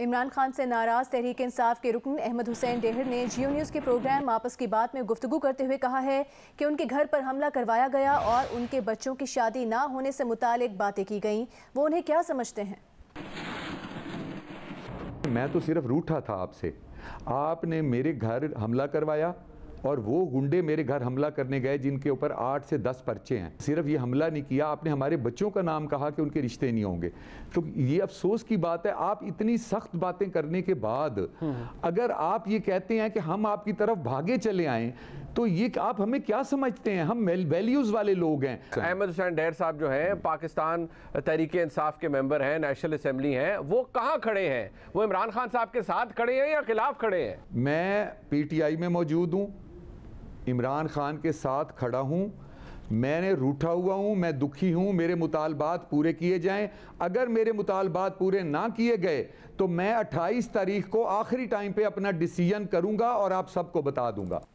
इमरान खान से नाराज तहरीक इंसाफ के रुकन अहमद हुसैन डेहर ने जियो न्यूज़ के प्रोग्राम आपस की बात में गुफ्तु करते हुए कहा है कि उनके घर पर हमला करवाया गया और उनके बच्चों की शादी ना होने से मुतल बातें की गई वो उन्हें क्या समझते हैं मैं तो सिर्फ रूठा था आपसे आपने मेरे घर हमला करवाया और वो गुंडे मेरे घर हमला करने गए जिनके ऊपर आठ से दस पर्चे हैं सिर्फ ये हमला नहीं किया आपने हमारे बच्चों का नाम कहा कि उनके रिश्ते नहीं होंगे तो ये अफसोस की बात है आप इतनी सख्त बातें करने के बाद हम्म। अगर आप ये कहते हैं कि हम आपकी तरफ भागे चले आए तो ये आप हमें क्या समझते हैं हम वैल्यूज वाले लोग हैं अहमद हुसैन डेर साहब जो हैं पाकिस्तान तहरीक इंसाफ के मेंबर हैं नेशनल असम्बली हैं वो कहाँ खड़े हैं वो इमरान खान साहब के साथ खड़े हैं या खिलाफ खड़े हैं मैं आई में मौजूद हूँ इमरान खान के साथ खड़ा हूँ मैंने रूठा हुआ हूँ मैं दुखी हूँ मेरे मुतालबात पूरे किए जाएं अगर मेरे मुतालबात पूरे ना किए गए तो मैं 28 तारीख को आखिरी टाइम पे अपना डिसीजन करूँगा और आप सबको बता दूंगा